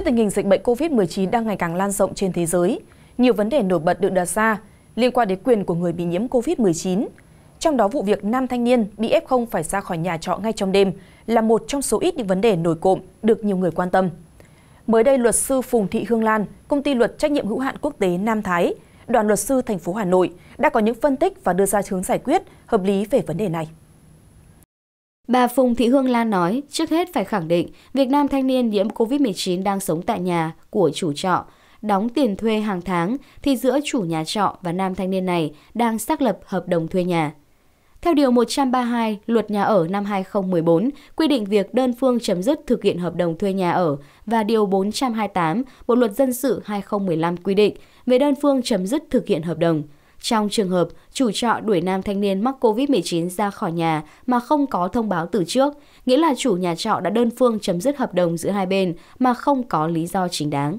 Trước tình hình dịch bệnh COVID-19 đang ngày càng lan rộng trên thế giới, nhiều vấn đề nổi bật được đặt ra liên quan đến quyền của người bị nhiễm COVID-19. Trong đó vụ việc nam thanh niên bị F0 phải ra khỏi nhà trọ ngay trong đêm là một trong số ít những vấn đề nổi cộm được nhiều người quan tâm. Mới đây, luật sư Phùng Thị Hương Lan, công ty luật trách nhiệm hữu hạn quốc tế Nam Thái, đoàn luật sư thành phố Hà Nội đã có những phân tích và đưa ra hướng giải quyết hợp lý về vấn đề này. Bà Phùng Thị Hương Lan nói, trước hết phải khẳng định việc nam thanh niên nhiễm COVID-19 đang sống tại nhà của chủ trọ, đóng tiền thuê hàng tháng thì giữa chủ nhà trọ và nam thanh niên này đang xác lập hợp đồng thuê nhà. Theo Điều 132 Luật Nhà ở năm 2014 quy định việc đơn phương chấm dứt thực hiện hợp đồng thuê nhà ở và Điều 428 Bộ Luật Dân sự 2015 quy định về đơn phương chấm dứt thực hiện hợp đồng – trong trường hợp chủ trọ đuổi nam thanh niên mắc covid một chín ra khỏi nhà mà không có thông báo từ trước nghĩa là chủ nhà trọ đã đơn phương chấm dứt hợp đồng giữa hai bên mà không có lý do chính đáng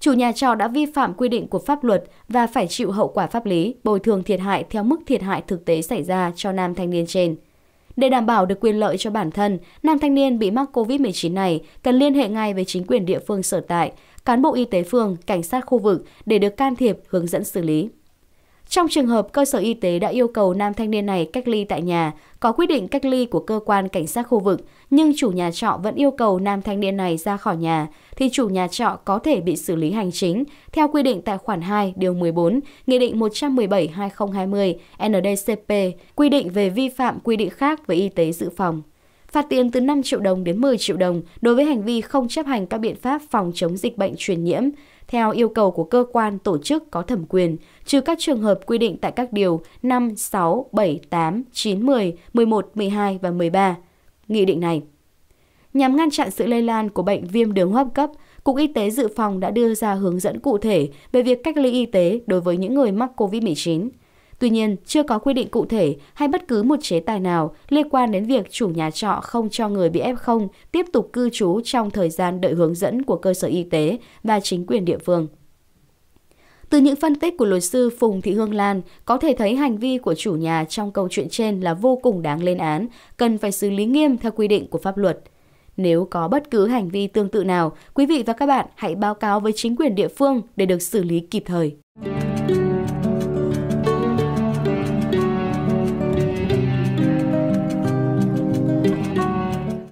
chủ nhà trọ đã vi phạm quy định của pháp luật và phải chịu hậu quả pháp lý bồi thường thiệt hại theo mức thiệt hại thực tế xảy ra cho nam thanh niên trên để đảm bảo được quyền lợi cho bản thân, nam thanh niên bị mắc COVID-19 này cần liên hệ ngay với chính quyền địa phương sở tại, cán bộ y tế phường, cảnh sát khu vực để được can thiệp, hướng dẫn xử lý. Trong trường hợp cơ sở y tế đã yêu cầu nam thanh niên này cách ly tại nhà, có quyết định cách ly của cơ quan cảnh sát khu vực, nhưng chủ nhà trọ vẫn yêu cầu nam thanh niên này ra khỏi nhà, thì chủ nhà trọ có thể bị xử lý hành chính theo quy định tại khoản 2 điều 14 Nghị định 117/2020 NDCP quy định về vi phạm quy định khác về y tế dự phòng phạt tiền từ 5 triệu đồng đến 10 triệu đồng đối với hành vi không chấp hành các biện pháp phòng chống dịch bệnh truyền nhiễm theo yêu cầu của cơ quan tổ chức có thẩm quyền, trừ các trường hợp quy định tại các điều 5, 6, 7, 8, 9, 10, 11, 12 và 13. Nghị định này Nhằm ngăn chặn sự lây lan của bệnh viêm đường hô hấp cấp, Cục Y tế Dự phòng đã đưa ra hướng dẫn cụ thể về việc cách ly y tế đối với những người mắc COVID-19. Tuy nhiên, chưa có quy định cụ thể hay bất cứ một chế tài nào liên quan đến việc chủ nhà trọ không cho người bị F0 tiếp tục cư trú trong thời gian đợi hướng dẫn của cơ sở y tế và chính quyền địa phương. Từ những phân tích của luật sư Phùng Thị Hương Lan, có thể thấy hành vi của chủ nhà trong câu chuyện trên là vô cùng đáng lên án, cần phải xử lý nghiêm theo quy định của pháp luật. Nếu có bất cứ hành vi tương tự nào, quý vị và các bạn hãy báo cáo với chính quyền địa phương để được xử lý kịp thời.